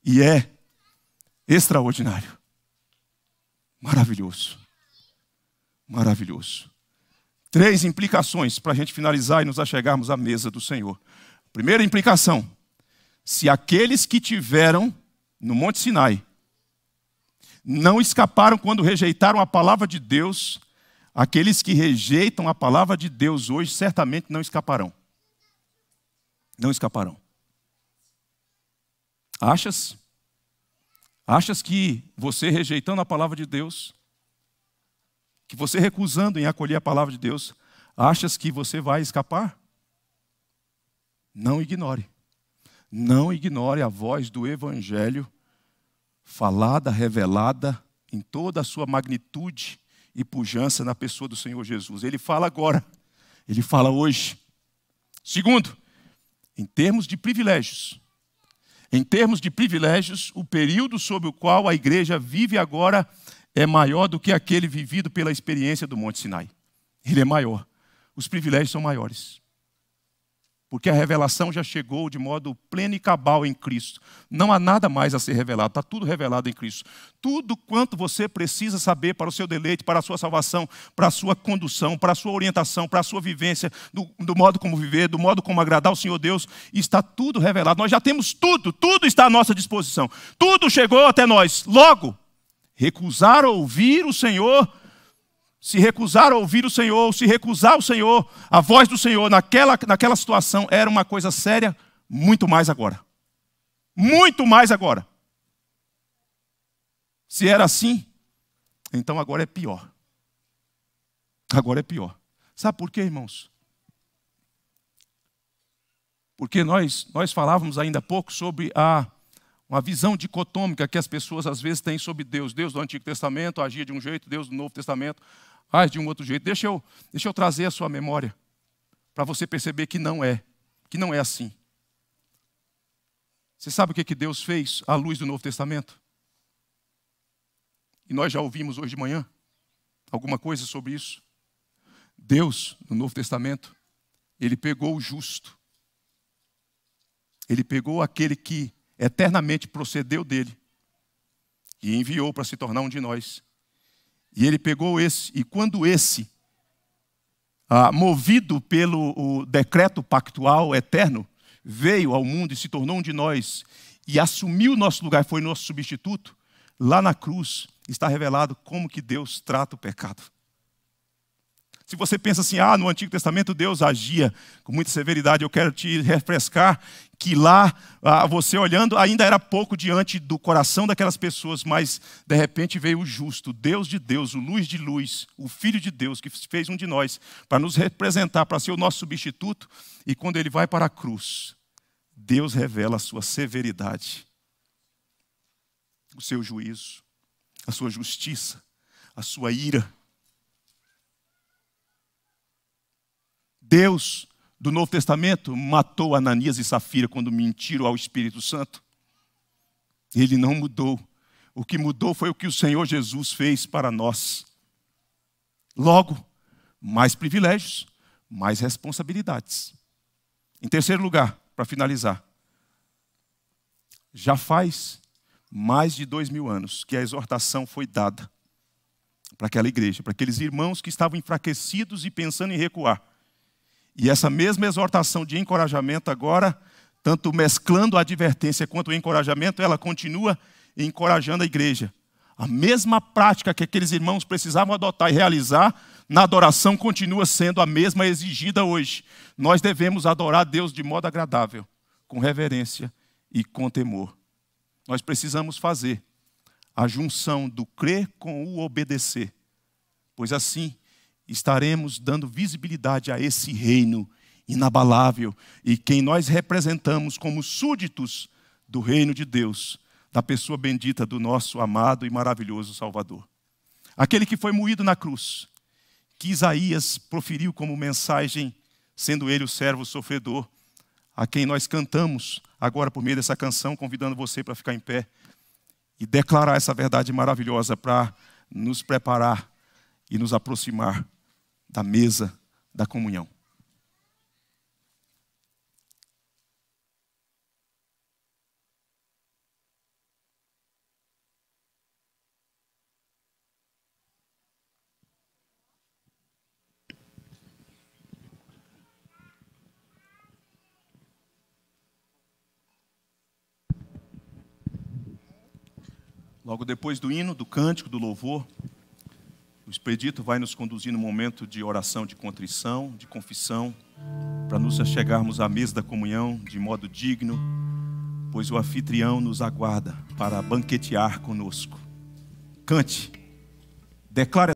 e é extraordinário. Maravilhoso. Maravilhoso. Três implicações para a gente finalizar e nos achegarmos à mesa do Senhor. Primeira implicação: se aqueles que tiveram no Monte Sinai não escaparam quando rejeitaram a palavra de Deus, Aqueles que rejeitam a palavra de Deus hoje certamente não escaparão. Não escaparão. Achas? Achas que você rejeitando a palavra de Deus, que você recusando em acolher a palavra de Deus, achas que você vai escapar? Não ignore. Não ignore a voz do Evangelho falada, revelada, em toda a sua magnitude e pujança na pessoa do Senhor Jesus. Ele fala agora, ele fala hoje. Segundo, em termos de privilégios, em termos de privilégios, o período sobre o qual a igreja vive agora é maior do que aquele vivido pela experiência do Monte Sinai. Ele é maior. Os privilégios são maiores. Porque a revelação já chegou de modo pleno e cabal em Cristo. Não há nada mais a ser revelado, está tudo revelado em Cristo. Tudo quanto você precisa saber para o seu deleite, para a sua salvação, para a sua condução, para a sua orientação, para a sua vivência, do, do modo como viver, do modo como agradar o Senhor Deus, está tudo revelado. Nós já temos tudo, tudo está à nossa disposição. Tudo chegou até nós. Logo, recusar ouvir o Senhor se recusar a ouvir o Senhor, se recusar o Senhor, a voz do Senhor naquela, naquela situação era uma coisa séria, muito mais agora. Muito mais agora. Se era assim, então agora é pior. Agora é pior. Sabe por quê, irmãos? Porque nós, nós falávamos ainda há pouco sobre a, uma visão dicotômica que as pessoas às vezes têm sobre Deus. Deus do Antigo Testamento agia de um jeito, Deus do Novo Testamento Faz de um outro jeito. Deixa eu, deixa eu trazer a sua memória para você perceber que não é, que não é assim. Você sabe o que, que Deus fez à luz do Novo Testamento? E nós já ouvimos hoje de manhã alguma coisa sobre isso. Deus, no Novo Testamento, ele pegou o justo. Ele pegou aquele que eternamente procedeu dele e enviou para se tornar um de nós e ele pegou esse, e quando esse, ah, movido pelo decreto pactual eterno, veio ao mundo e se tornou um de nós e assumiu o nosso lugar, foi nosso substituto, lá na cruz está revelado como que Deus trata o pecado. Se você pensa assim, ah, no Antigo Testamento Deus agia com muita severidade, eu quero te refrescar que lá, ah, você olhando, ainda era pouco diante do coração daquelas pessoas, mas de repente veio o justo, Deus de Deus, o luz de luz, o Filho de Deus, que fez um de nós, para nos representar, para ser o nosso substituto, e quando ele vai para a cruz, Deus revela a sua severidade, o seu juízo, a sua justiça, a sua ira. Deus do Novo Testamento matou Ananias e Safira quando mentiram ao Espírito Santo? Ele não mudou. O que mudou foi o que o Senhor Jesus fez para nós. Logo, mais privilégios, mais responsabilidades. Em terceiro lugar, para finalizar, já faz mais de dois mil anos que a exortação foi dada para aquela igreja, para aqueles irmãos que estavam enfraquecidos e pensando em recuar. E essa mesma exortação de encorajamento agora, tanto mesclando a advertência quanto o encorajamento, ela continua encorajando a igreja. A mesma prática que aqueles irmãos precisavam adotar e realizar na adoração continua sendo a mesma exigida hoje. Nós devemos adorar a Deus de modo agradável, com reverência e com temor. Nós precisamos fazer a junção do crer com o obedecer, pois assim estaremos dando visibilidade a esse reino inabalável e quem nós representamos como súditos do reino de Deus, da pessoa bendita do nosso amado e maravilhoso Salvador. Aquele que foi moído na cruz, que Isaías proferiu como mensagem, sendo ele o servo sofredor, a quem nós cantamos agora por meio dessa canção, convidando você para ficar em pé e declarar essa verdade maravilhosa para nos preparar e nos aproximar da mesa da comunhão. Logo depois do hino, do cântico, do louvor, o expedito vai nos conduzir no momento de oração, de contrição, de confissão, para nos chegarmos à mesa da comunhão de modo digno, pois o anfitrião nos aguarda para banquetear conosco. Cante, declare.